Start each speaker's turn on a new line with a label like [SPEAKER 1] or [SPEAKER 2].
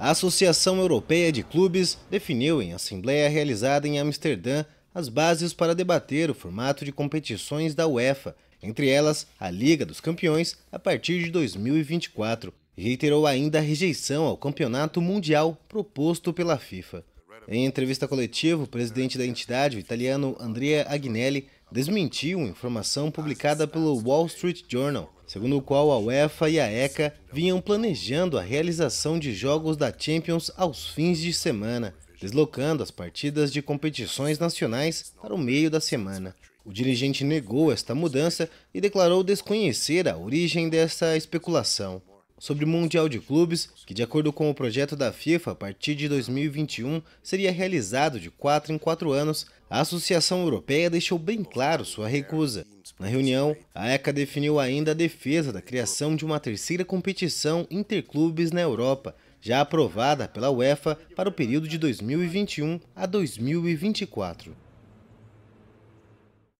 [SPEAKER 1] A Associação Europeia de Clubes definiu em assembleia realizada em Amsterdã as bases para debater o formato de competições da UEFA, entre elas a Liga dos Campeões, a partir de 2024. reiterou ainda a rejeição ao campeonato mundial proposto pela FIFA. Em entrevista coletiva, o presidente da entidade, o italiano Andrea Agnelli, desmentiu informação publicada pelo Wall Street Journal, segundo o qual a UEFA e a ECA vinham planejando a realização de jogos da Champions aos fins de semana, deslocando as partidas de competições nacionais para o meio da semana. O dirigente negou esta mudança e declarou desconhecer a origem dessa especulação sobre o Mundial de Clubes, que, de acordo com o projeto da FIFA, a partir de 2021 seria realizado de 4 em 4 anos, a Associação Europeia deixou bem claro sua recusa. Na reunião, a ECA definiu ainda a defesa da criação de uma terceira competição interclubes na Europa, já aprovada pela UEFA para o período de 2021 a 2024.